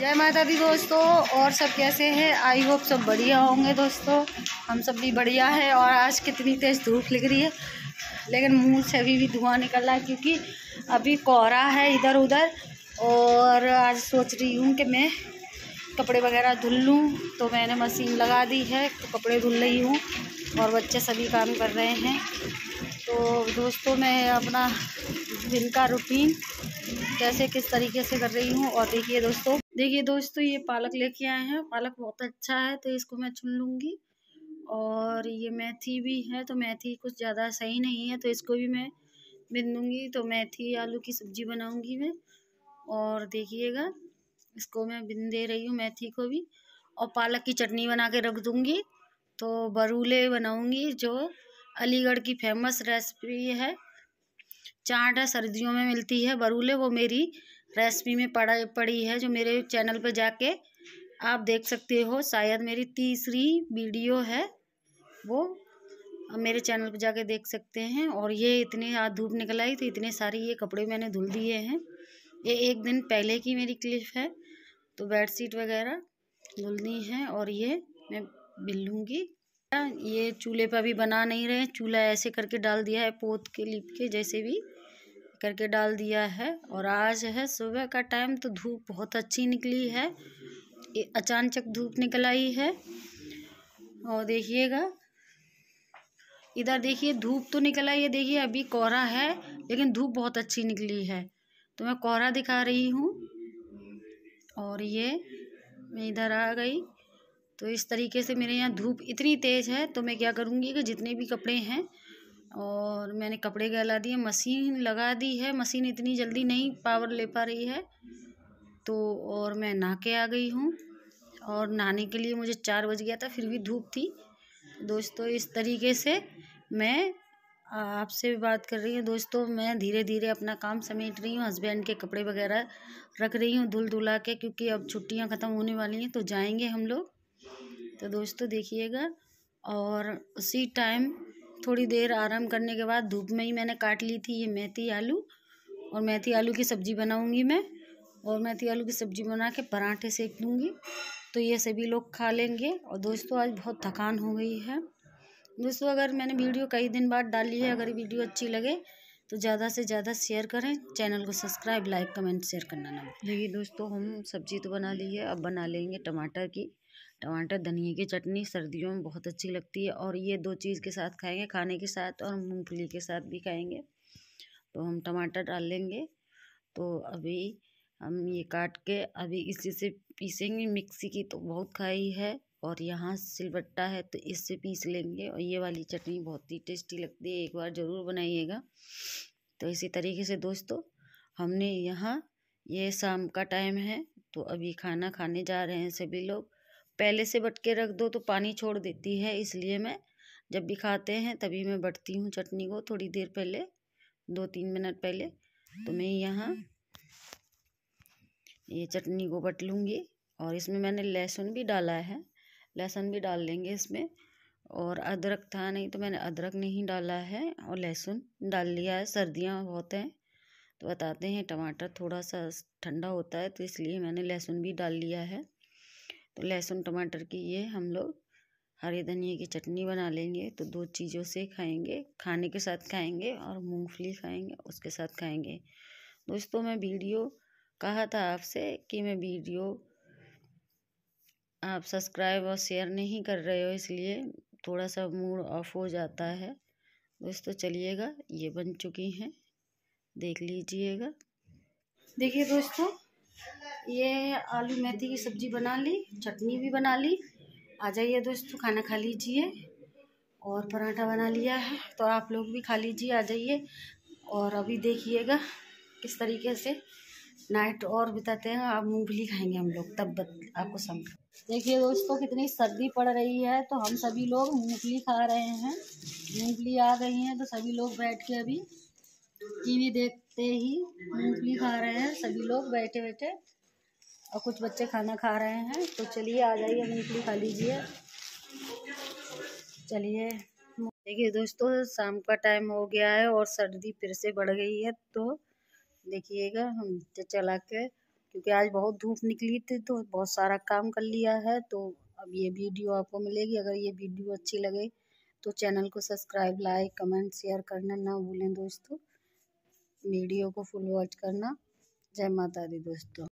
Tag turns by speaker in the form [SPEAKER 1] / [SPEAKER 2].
[SPEAKER 1] जय माता दी दोस्तों और सब कैसे हैं आई होप सब बढ़िया होंगे दोस्तों हम सब भी बढ़िया है और आज कितनी तेज़ धूप लग रही है लेकिन मुंह से अभी भी धुआं निकल रहा है क्योंकि अभी कोहरा है इधर उधर और आज सोच रही हूँ कि मैं कपड़े वगैरह धुल लूँ तो मैंने मशीन लगा दी है तो कपड़े धुल रही हूँ और बच्चे सभी काम कर रहे हैं तो दोस्तों मैं अपना दिन का रूटीन कैसे किस तरीके से कर रही हूँ और देखिए दोस्तों देखिए दोस्तों ये पालक लेके आए हैं पालक बहुत अच्छा है तो इसको मैं चुन लूँगी और ये मेथी भी है तो मेथी कुछ ज़्यादा सही नहीं है तो इसको भी मैं बिन दूंगी तो मेथी आलू की सब्ज़ी बनाऊँगी मैं और देखिएगा इसको मैं बिन दे रही हूँ मेथी को भी और पालक की चटनी बना के रख दूँगी तो बरूले बनाऊँगी जो अलीगढ़ की फेमस रेसिपी है चाट है सर्दियों में मिलती है बरूले वो मेरी रेसिपी में पड़ा पड़ी है जो मेरे चैनल पर जाके आप देख सकते हो शायद मेरी तीसरी वीडियो है वो मेरे चैनल पर जाके देख सकते हैं और ये इतने आज धूप निकल आई तो इतने सारे ये कपड़े मैंने धुल दिए हैं ये एक दिन पहले की मेरी क्लिप है तो बेड शीट वगैरह धुलनी है और ये मैं बिलूँगी ये चूल्हे पर अभी बना नहीं रहे चूल्हा ऐसे करके डाल दिया है पोत के लिप के जैसे भी करके डाल दिया है और आज है सुबह का टाइम तो धूप बहुत अच्छी निकली है अचानचक धूप निकल आई है और देखिएगा इधर देखिए धूप तो निकला ये देखिए अभी कोहरा है लेकिन धूप बहुत अच्छी निकली है तो मैं कोहरा दिखा रही हूँ और ये मैं इधर आ गई तो इस तरीके से मेरे यहाँ धूप इतनी तेज़ है तो मैं क्या करूँगी कि जितने भी कपड़े हैं और मैंने कपड़े गला दिए मशीन लगा दी है मशीन इतनी जल्दी नहीं पावर ले पा रही है तो और मैं नहा के आ गई हूँ और नहाने के लिए मुझे चार बज गया था फिर भी धूप थी दोस्तों इस तरीके से मैं आपसे भी बात कर रही हूँ दोस्तों मैं धीरे धीरे अपना काम समेट रही हूँ हस्बैंड के कपड़े वगैरह रख रही हूँ धुल धुला के क्योंकि अब छुट्टियाँ ख़त्म होने वाली हैं तो जाएंगे हम लोग तो दोस्तों देखिएगा और उसी टाइम थोड़ी देर आराम करने के बाद धूप में ही मैंने काट ली थी ये मेथी आलू और मेथी आलू की सब्ज़ी बनाऊंगी मैं और मेथी आलू की सब्ज़ी बना के पराठे सेक दूँगी तो ये सभी लोग खा लेंगे और दोस्तों आज बहुत थकान हो गई है दोस्तों अगर मैंने वीडियो कई दिन बाद डाली है अगर वीडियो अच्छी लगे तो ज़्यादा से ज़्यादा शेयर करें चैनल को सब्सक्राइब लाइक कमेंट शेयर करना ना देखिए दोस्तों हम सब्जी तो बना ली है अब बना लेंगे टमाटर की टमाटर धनिए की चटनी सर्दियों में बहुत अच्छी लगती है और ये दो चीज़ के साथ खाएंगे खाने के साथ और मूंगफली के साथ भी खाएंगे तो हम टमाटर डाल लेंगे तो अभी हम ये काट के अभी इसी से पीसेंगे मिक्सी की तो बहुत खाई है और यहाँ सिलबट्टा है तो इससे पीस लेंगे और ये वाली चटनी बहुत ही टेस्टी लगती है एक बार ज़रूर बनाइएगा तो इसी तरीके से दोस्तों हमने यहाँ ये शाम का टाइम है तो अभी खाना खाने जा रहे हैं सभी लोग पहले से बट के रख दो तो पानी छोड़ देती है इसलिए मैं जब भी खाते हैं तभी मैं बटती हूँ चटनी को थोड़ी देर पहले दो तीन मिनट पहले तो मैं यहाँ ये चटनी को बट लूँगी और इसमें मैंने लहसुन भी डाला है लहसुन भी डाल लेंगे इसमें और अदरक था नहीं तो मैंने अदरक नहीं डाला है और लहसुन डाल लिया है सर्दियाँ बहुत हैं तो बताते हैं टमाटर थोड़ा सा ठंडा होता है तो इसलिए मैंने लहसुन भी डाल लिया है तो लहसुन टमाटर की ये हम लोग हरे धनिए की चटनी बना लेंगे तो दो चीज़ों से खाएंगे खाने के साथ खाएंगे और मूंगफली खाएंगे उसके साथ खाएंगे दोस्तों मैं वीडियो कहा था आपसे कि मैं वीडियो आप सब्सक्राइब और शेयर नहीं कर रहे हो इसलिए थोड़ा सा मूड ऑफ हो जाता है दोस्तों चलिएगा ये बन चुकी हैं देख लीजिएगा देखिए दोस्तों ये आलू मेथी की सब्जी बना ली चटनी भी बना ली आ जाइए दोस्तों खाना खा लीजिए और पराठा बना लिया है तो आप लोग भी खा लीजिए आ जाइए और अभी देखिएगा किस तरीके से नाइट और बिताते हैं आप मूँगफली खाएंगे हम लोग तब आपको समझ देखिए दोस्तों कितनी सर्दी पड़ रही है तो हम सभी लोग मूंगफली खा रहे हैं मूंगफली आ गई है तो सभी लोग बैठ के अभी टीवी देखते ही मूंगफली खा रहे हैं सभी लोग बैठे बैठे और कुछ बच्चे खाना खा रहे हैं तो चलिए आ जाइए मूंगफली खा लीजिए चलिए देखिए दोस्तों शाम का टाइम हो गया है और सर्दी फिर से बढ़ गई है तो देखिएगा हम चला के क्योंकि आज बहुत धूप निकली थी तो बहुत सारा काम कर लिया है तो अब ये वीडियो आपको मिलेगी अगर ये वीडियो अच्छी लगे तो चैनल को सब्सक्राइब लाइक कमेंट शेयर करना ना भूलें दोस्तों वीडियो को फुल वॉच करना जय माता दी दोस्तों